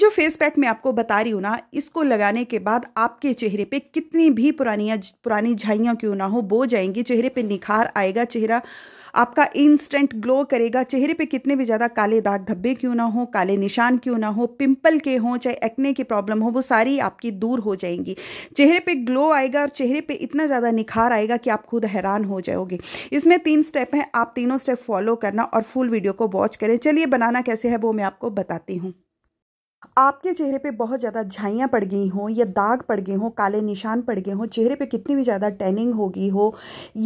जो face pack मैं आपको बता रही हूँ ना इसको लगाने के बाद आपके चेहरे पे कितनी भी पुरानिया पुरानी झाइयाँ क्यों ना हो बो जाएंगी चेहरे पे निखार आएगा चेहरा आपका इंस्टेंट ग्लो करेगा चेहरे पे कितने भी ज़्यादा काले दाग धब्बे क्यों ना हो काले निशान क्यों ना हो पिंपल के हों चाहे एक्ने की प्रॉब्लम हो वो सारी आपकी दूर हो जाएंगी चेहरे पे ग्लो आएगा और चेहरे पे इतना ज़्यादा निखार आएगा कि आप खुद हैरान हो जाओगे इसमें तीन स्टेप हैं आप तीनों स्टेप फॉलो करना और फुल वीडियो को वॉच करें चलिए बनाना कैसे है वो मैं आपको बताती हूँ आपके चेहरे पे बहुत ज़्यादा झाइयाँ पड़ गई हों या दाग पड़ गए हों काले निशान पड़ गए हों चेहरे पे कितनी भी ज़्यादा टैनिंग हो गई हो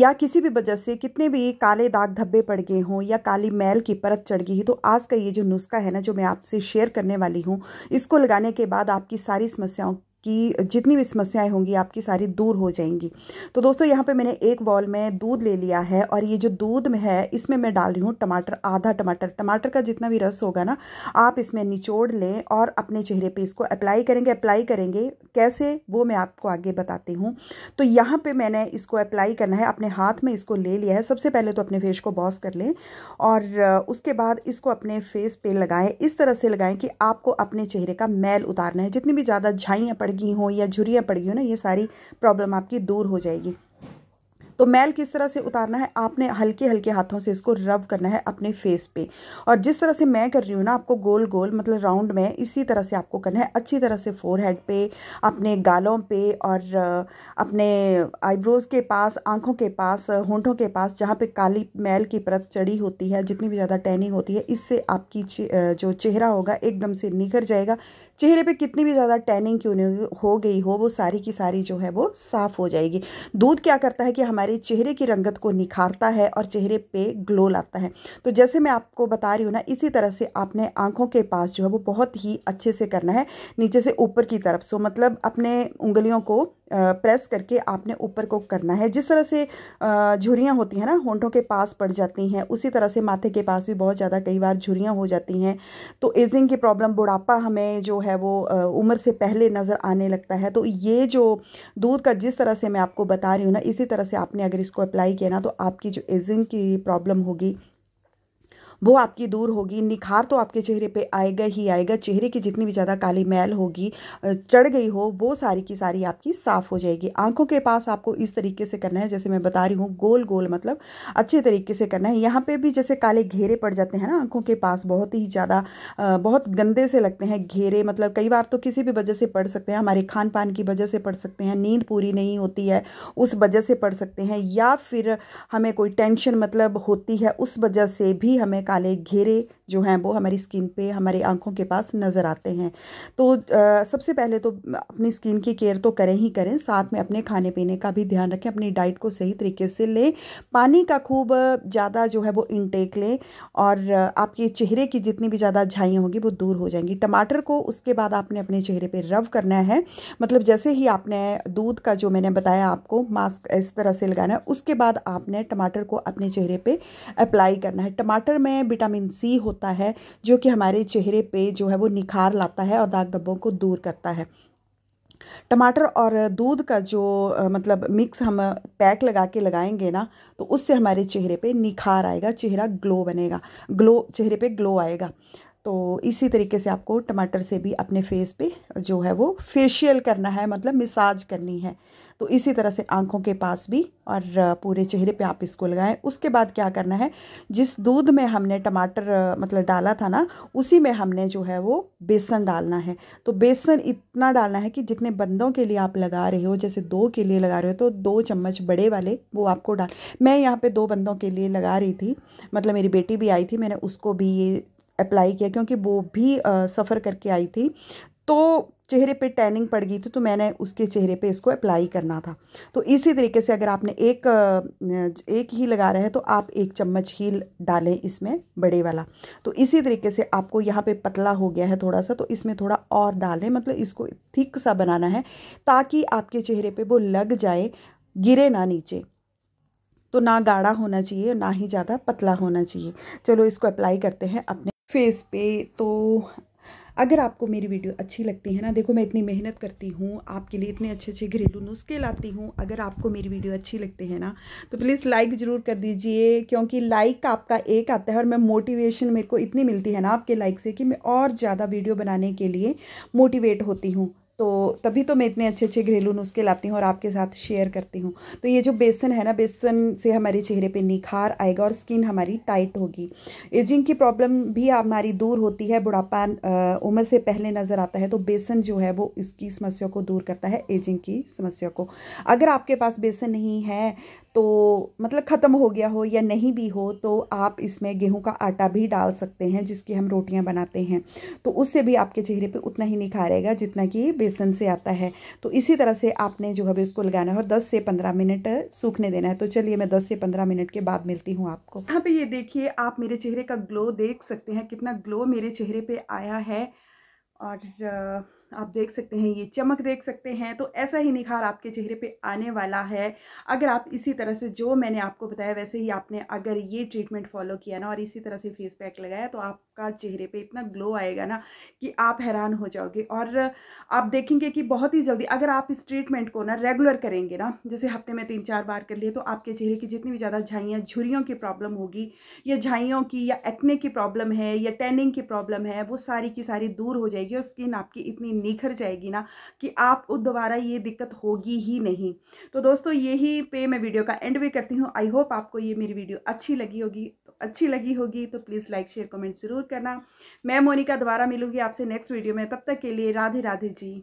या किसी भी वजह से कितने भी काले दाग धब्बे पड़ गए हों या काली मैल की परत चढ़ गई तो आज का ये जो नुस्खा है ना जो मैं आपसे शेयर करने वाली हूँ इसको लगाने के बाद आपकी सारी समस्याओं कि जितनी भी समस्याएं होंगी आपकी सारी दूर हो जाएंगी तो दोस्तों यहाँ पे मैंने एक बॉल में दूध ले लिया है और ये जो दूध में है इसमें मैं डाल रही हूँ टमाटर आधा टमाटर टमाटर का जितना भी रस होगा ना आप इसमें निचोड़ लें और अपने चेहरे पर इसको अप्लाई करेंगे अप्लाई करेंगे कैसे वो मैं आपको आगे बताती हूँ तो यहाँ पर मैंने इसको अप्लाई करना है अपने हाथ में इसको ले लिया है सबसे पहले तो अपने फेस को बॉस कर लें और उसके बाद इसको अपने फेस पे लगाएं इस तरह से लगाएं कि आपको अपने चेहरे का मैल उतारना है जितनी भी ज़्यादा झाइयाँ पड़ गई हों या झुरियाँ पड़ गई हो ना ये सारी प्रॉब्लम आपकी दूर हो जाएगी तो मैल किस तरह से उतारना है आपने हल्के हल्के हाथों से इसको रब करना है अपने फेस पे और जिस तरह से मैं कर रही हूँ ना आपको गोल गोल मतलब राउंड में इसी तरह से आपको करना है अच्छी तरह से फोरहेड पे अपने गालों पे और अपने आईब्रोज़ के पास आँखों के पास होंठों के पास जहाँ पे काली मैल की परत चढ़ी होती है जितनी भी ज़्यादा टैनिंग होती है इससे आपकी जो चेहरा होगा एकदम से निखर जाएगा चेहरे पे कितनी भी ज़्यादा टैनिंग क्यों नहीं हो गई हो वो सारी की सारी जो है वो साफ़ हो जाएगी दूध क्या करता है कि हमारे चेहरे की रंगत को निखारता है और चेहरे पे ग्लो लाता है तो जैसे मैं आपको बता रही हूँ ना इसी तरह से आपने आँखों के पास जो है वो बहुत ही अच्छे से करना है नीचे से ऊपर की तरफ सो मतलब अपने उंगलियों को प्रेस करके आपने ऊपर को करना है जिस तरह से झुरियाँ होती हैं ना होंठों के पास पड़ जाती हैं उसी तरह से माथे के पास भी बहुत ज़्यादा कई बार झुरियाँ हो जाती हैं तो एजिंग की प्रॉब्लम बुढ़ापा हमें जो है वो उम्र से पहले नज़र आने लगता है तो ये जो दूध का जिस तरह से मैं आपको बता रही हूँ ना इसी तरह से आपने अगर इसको अप्लाई किया ना तो आपकी जो एजिंग की प्रॉब्लम होगी वो आपकी दूर होगी निखार तो आपके चेहरे पे आएगा ही आएगा चेहरे की जितनी भी ज़्यादा काली मैल होगी चढ़ गई हो वो सारी की सारी आपकी साफ़ हो जाएगी आंखों के पास आपको इस तरीके से करना है जैसे मैं बता रही हूँ गोल गोल मतलब अच्छे तरीके से करना है यहाँ पर भी जैसे काले घेरे पड़ जाते हैं ना आँखों के पास बहुत ही ज़्यादा बहुत गंदे से लगते हैं घेरे मतलब कई बार तो किसी भी वजह से पड़ सकते हैं हमारे खान पान की वजह से पड़ सकते हैं नींद पूरी नहीं होती है उस वजह से पड़ सकते हैं या फिर हमें कोई टेंशन मतलब होती है उस वजह से भी हमें काले घेरे जो हैं वो हमारी स्किन पे हमारी आंखों के पास नज़र आते हैं तो आ, सबसे पहले तो अपनी स्किन की केयर तो करें ही करें साथ में अपने खाने पीने का भी ध्यान रखें अपनी डाइट को सही तरीके से लें पानी का खूब ज़्यादा जो है वो इनटेक लें और आपके चेहरे की जितनी भी ज़्यादा झाइयाँ होंगी वो दूर हो जाएंगी टमाटर को उसके बाद आपने अपने चेहरे पर रव करना है मतलब जैसे ही आपने दूध का जो मैंने बताया आपको मास्क इस तरह से लगाना है उसके बाद आपने टमाटर को अपने चेहरे पर अप्लाई करना है टमाटर में में विटामिन सी होता है जो कि हमारे चेहरे पे जो है वो निखार लाता है और दाग धब्बों को दूर करता है टमाटर और दूध का जो मतलब मिक्स हम पैक लगा के लगाएंगे ना तो उससे हमारे चेहरे पे निखार आएगा चेहरा ग्लो बनेगा ग्लो चेहरे पे ग्लो आएगा तो इसी तरीके से आपको टमाटर से भी अपने फेस पे जो है वो फेशियल करना है मतलब मिसाज करनी है तो इसी तरह से आंखों के पास भी और पूरे चेहरे पे आप इसको लगाएं उसके बाद क्या करना है जिस दूध में हमने टमाटर मतलब डाला था ना उसी में हमने जो है वो बेसन डालना है तो बेसन इतना डालना है कि जितने बंदों के लिए आप लगा रहे हो जैसे दो के लिए लगा रहे हो तो दो चम्मच बड़े वाले वो आपको डाल मैं यहाँ पर दो बंदों के लिए लगा रही थी मतलब मेरी बेटी भी आई थी मैंने उसको भी ये अप्लाई किया क्योंकि वो भी सफ़र करके आई थी तो चेहरे पे टैनिंग पड़ गई थी तो मैंने उसके चेहरे पे इसको अप्लाई करना था तो इसी तरीके से अगर आपने एक एक ही लगा रहा है तो आप एक चम्मच ही डालें इसमें बड़े वाला तो इसी तरीके से आपको यहाँ पे पतला हो गया है थोड़ा सा तो इसमें थोड़ा और डालें मतलब इसको थिक सा बनाना है ताकि आपके चेहरे पर वो लग जाए गिरे ना नीचे तो ना गाढ़ा होना चाहिए ना ही ज़्यादा पतला होना चाहिए चलो इसको अप्लाई करते हैं अपने फेस पे तो अगर आपको मेरी वीडियो अच्छी लगती है ना देखो मैं इतनी मेहनत करती हूँ आपके लिए इतने अच्छे अच्छे घरेलू नुस्खे लाती हूँ अगर आपको मेरी वीडियो अच्छी लगती है ना तो प्लीज़ लाइक ज़रूर कर दीजिए क्योंकि लाइक आपका एक आता है और मैं मोटिवेशन मेरे को इतनी मिलती है ना आपके लाइक से कि मैं और ज़्यादा वीडियो बनाने के लिए मोटिवेट होती हूँ तो तभी तो मैं इतने अच्छे अच्छे घरेलू नुस्खे लाती हूँ और आपके साथ शेयर करती हूँ तो ये जो बेसन है ना बेसन से हमारे चेहरे पे निखार आएगा और स्किन हमारी टाइट होगी एजिंग की प्रॉब्लम भी हमारी दूर होती है बुढ़ापा उम्र से पहले नज़र आता है तो बेसन जो है वो इसकी समस्या को दूर करता है एजिंग की समस्या को अगर आपके पास बेसन नहीं है तो मतलब ख़त्म हो गया हो या नहीं भी हो तो आप इसमें गेहूं का आटा भी डाल सकते हैं जिसकी हम रोटियां बनाते हैं तो उससे भी आपके चेहरे पे उतना ही आएगा जितना कि बेसन से आता है तो इसी तरह से आपने जो है इसको लगाना है और 10 से 15 मिनट सूखने देना है तो चलिए मैं 10 से 15 मिनट के बाद मिलती हूँ आपको यहाँ पर ये देखिए आप मेरे चेहरे का ग्लो देख सकते हैं कितना ग्लो मेरे चेहरे पर आया है और आप देख सकते हैं ये चमक देख सकते हैं तो ऐसा ही निखार आपके चेहरे पे आने वाला है अगर आप इसी तरह से जो मैंने आपको बताया वैसे ही आपने अगर ये ट्रीटमेंट फॉलो किया ना और इसी तरह से फेस पैक लगाया तो आपका चेहरे पे इतना ग्लो आएगा ना कि आप हैरान हो जाओगे और आप देखेंगे कि बहुत ही जल्दी अगर आप इस ट्रीटमेंट को ना रेगुलर करेंगे ना जैसे हफ्ते में तीन चार बार कर लिए तो आपके चेहरे की जितनी भी ज़्यादा झाइयाँ झुरियों की प्रॉब्लम होगी या झाइयों की या एक्ने की प्रॉब्लम है या टेनिंग की प्रॉब्लम है वो सारी की सारी दूर हो जाएगी और स्किन आपकी इतनी निखर जाएगी ना कि आपको दोबारा ये दिक्कत होगी ही नहीं तो दोस्तों यही पे मैं वीडियो का एंड भी करती हूँ आई होप आपको ये मेरी वीडियो अच्छी लगी होगी तो अच्छी लगी होगी तो प्लीज़ लाइक शेयर कमेंट ज़रूर करना मैं मोनिका दोबारा मिलूंगी आपसे नेक्स्ट वीडियो में तब तक के लिए राधे राधे जी